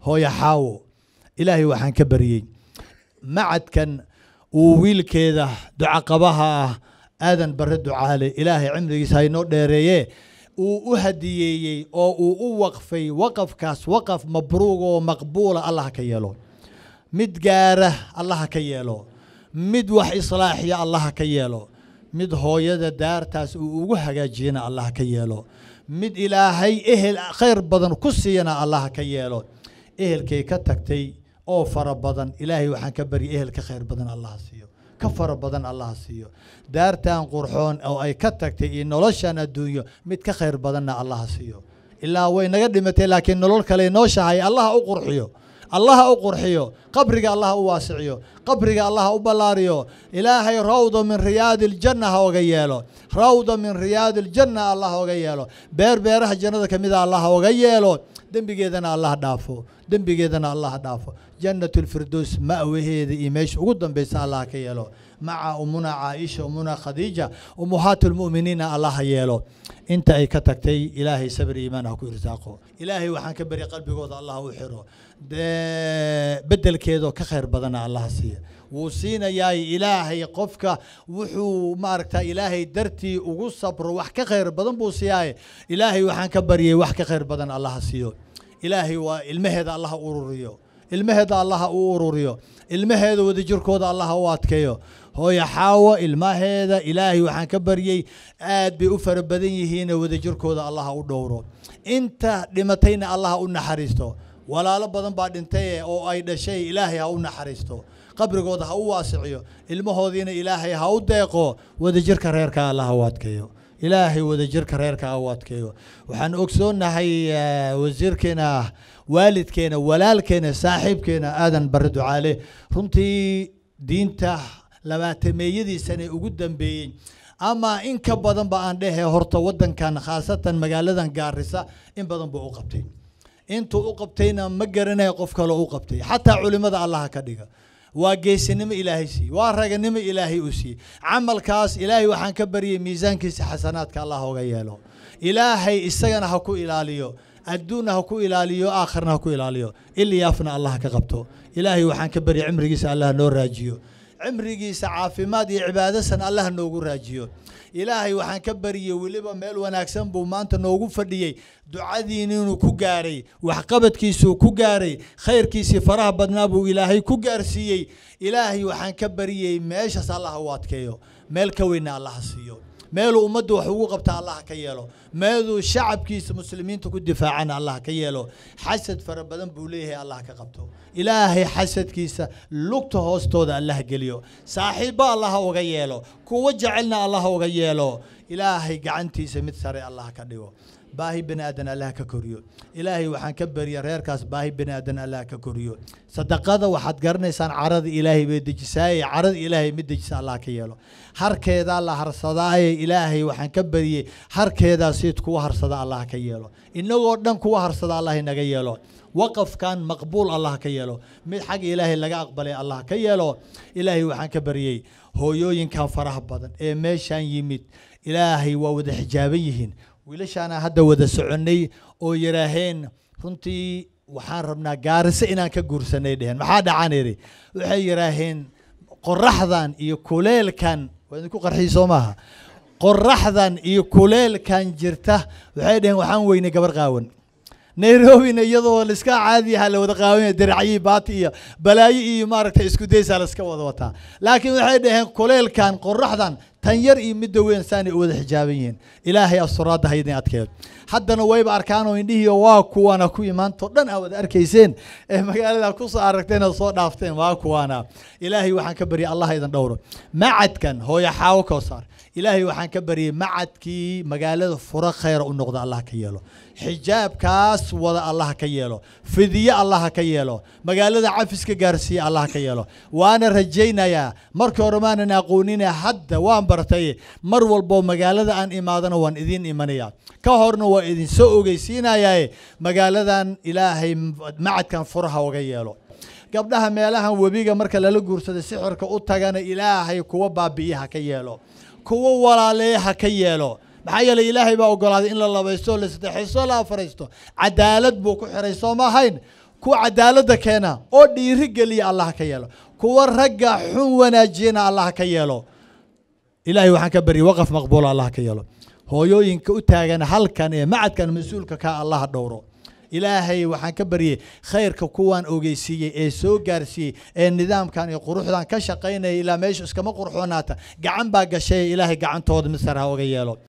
hooya xaawo ilaahay waxaan ka baryey macadkan uu wiilkeeda ducaqabaha ah aadan barre ducaale ilaahay cimrigiisa haynoo dheereeye uu u hadiyeeyey oo uu u waqfay waqafkaas waqaf mabruug oo maqbuula allah ka yeelo mid gaara allaha ka yeelo mid wax islaaxiya allaha ka yeelo mid hooyada daartaas uu ugu hagaajiyana allaha ka yeelo mid ilaahay ehel khayr badan ku siiyana allaha ka yeelo ehelkay ka tagtay oo fara badan ilaahay waxaan ka baryay ehel ka khayr badan allaha siiyo ka fara badan allaha siiyo daartan qurxoon oo ay ka tagtay iyo noloshan adduunyo mid ka khayr badanna allaha siiyo ilaa way naga dhimatay laakiin nolol kale nooshahay allaha u qurxiyo allaha u qurxiyo qabriga allaha u waasiciyo qabriga allaha u ballaariyo ilaahay rawda min riyaadi ljanna ha oga yeelo rawda min riyaadi iljanna allah oga yeelo beer beeraha jannada ka mida allah oga yeelo dembigeedana allah dhaafo dembigeedana allah dhaafo jannatulfirdows ma'waheeda iyo meesha ugu dambaysa allah ka yeelo maca umuna caaisha umuna khadiija umuhaatulmu'miniinna allah ha yeelo inta ay ka tagtay ilaahay sabri iimaan ha ku irsaaqo ilaahay waxaan ka bari qalbigooda allah u xiro dee beddelkeedoo ka khayr badana allah siiya wuu siinayaa ilaahay qofka wuxuu maaragta ilaahay dartii ugu sabro wax ka khayr badan buu siiyaaye ilaahay waxaan ka baryay wax ka khayr badan allaha siiyo ilaahay waa ilmaheeda allaha ururiyo ilmaheeda allaha u ururiyo ilmaheeda wadajirkooda allaha u adkeeyo hooyo xaawo ilmaheeda ilaahay waxaan ka baryey aad bay u fara badan yihiine wadajirkooda allaha u dhowro inta dhimatayna allaha u naxariisto walaalo badan baa dhintay oo ay dhashay ilaahay ha u naxariisto qabrigooda ha u waasiciyo ilmahoodiina ilaahay ha u deeqo wadajirka reerka alla ha u adkeeyo ilaahay wadajirka reerka ha u adkeeyo waxaan ogsoonnahay eh, wasiirkeena waalidkeena walaalkeena saaxiibkeena aadan bari ducaale runtii diinta labaatameeyadiisan ee ugu dambeeyey ama in ka badan ba aan dhehe horta waddankan khaasatan magaaladan gaarisa in badan buu u qabtay intuu u qabtayna ma garanaya qof kale u qabtay xataa culimmada allaha ka dhiga waa geesinimo ilaahay siiyey waa raganimo ilaahay uu siiyey camalkaas ilaahay waxaan ka baryay miisaankiisa xasanaadka allah oga yeelo ilaahay isagana ha ku ilaaliyo adduunna ha ku ilaaliyo aakharna ha ku ilaaliyo ili allah ka qabto ilaahay waxaan ka baryay cimrigiisa allah noo raajiyo cimrigiisa caafimaad iyo cibaadasan san allaha noogu raajiyo ilaahay waxaan ka bariyey weliba meel wanaagsan buu maanta noogu fadhiyey ducadiiniinuu ku gaaray waxqabadkiisuu ku gaaray khayrkiisii faraha badnaa buu ilaahay ku gaarsiiyey ilaahay waxaan ka bariyey meeshaas allaha u adkeeyo meel ka weyna allaha siiyo meeluu ummaddu wax ugu qabta allah ka yeelo meeluu shacabkiisa muslimiinta ku difaacana allah ka yeelo xasad fara badan buu leeyahay allah ka qabto ilaahay xasadkiisa lugta hoostooda allah geliyo saaxiibbo allaha uga yeelo kuwa jecelna allaha uga yeelo ilaahay gacantiisa mid sare allah ka dhigo baahi bani aadan allah ka koriyo ilaahay waxaan ka beriya reerkaas baahi bani aadan allah ka koriyo sadaqada waxaad garanaysaan carada ilaahay bay dejisaaye carada ilaahay mid dejisa allah ka yeelo harkeedaa la harsadaaye ilaahay waxaan ka beriyey harkeedaa siid kuwa harsada allah ka yeelo inagoo dhan kuwa harsada allah inaga yeelo waqafkan maqbuul allah ka yeelo mid xagga ilaahay laga aqbalay allah ka yeelo ilaahay waxaan ka bariyey hooyooyinkan faraha badan ee meeshaan yimid ilaahay waa wada xijaaban yihiin wiilashaana hadda wada soconnay oo yidhaaheen runtii waxaan rabnaa gaariso inaan ka guursanay dheheen maxaa dhacaan idhi waxay yidhaaheen qoraxdan iyo kuleelkan waa idinku qarxii soo maaha qoraxdan iyo kuleelkan jirta waxay dheheen waxaan weynay gabar qaawan nairobina iyadoo laiska caadi yahaa la wada qaabanya diracyii baati iyo balaayo iyo maaragtay isku daysaa laiska wada wataa laakiin waxay dhaheen kuleelkan qoraxdan tan yar iyo midda weyn saanay u wada xijaaban yihiin ilaahay asuraadda haydin adkeed haddana wayba oo indhihiiyo waa kuwana ku imaanto dhan aa wada arkayseen ee magaalada ku kusoo aragteenad soo dhaafteen waa kuwana ilaahay waxaan ka barya allah idin dhowro macadkan hooyo xaawo kowsaar ilaahay waxaan ka baryey macadkii magaalada furo khayra u noqda allah ka yeelo xijaabkaas wada allah ka yeelo fidiye allah ka yeelo magaalada cafiska gaarsiiya allah ka yeelo waana rajaynayaa markii hore maanan aqoonina hadda waan bartay mar walboo magaalada aan imaadana waan idiin imanaya ka horna waa idin soo ogeysiinayae magaaladan ilaahay macadkan furaha uga yeelo gabdhaha meelahan webiga marka lala guursaday sixirka u tagana ilaahay kuwa baabi'iyaha ka yeelo kuwo walaaleeya ha ka yeelo maxaa yeelay ilaahay baa ogolaaday in la labaysto la saddexaysto la afaraysto cadaalad buu ku xiray soo ma ahayn kuwa cadaaladda keena oo dhiiri geliya allah ha ka yeelo kuwa ragga xun wanaajiyana allah ha ka yeelo ilahay waxaan ka baryay waqaf maqbuula allah ha ka yeelo hooyooyinka u taagan halkan ee macadkan mas-uulka kaa allah dhowro ilaahay waxaan ka baryey khayrka kuwaan ogeysiiyey ee soo gaarsiiyey ee nidaamkan iyo quruxdan ka shaqaynaya ilaa meeshu iskama qurxoonaata gacan baa gashay ilaahay gacantooda misar ha oga yeelo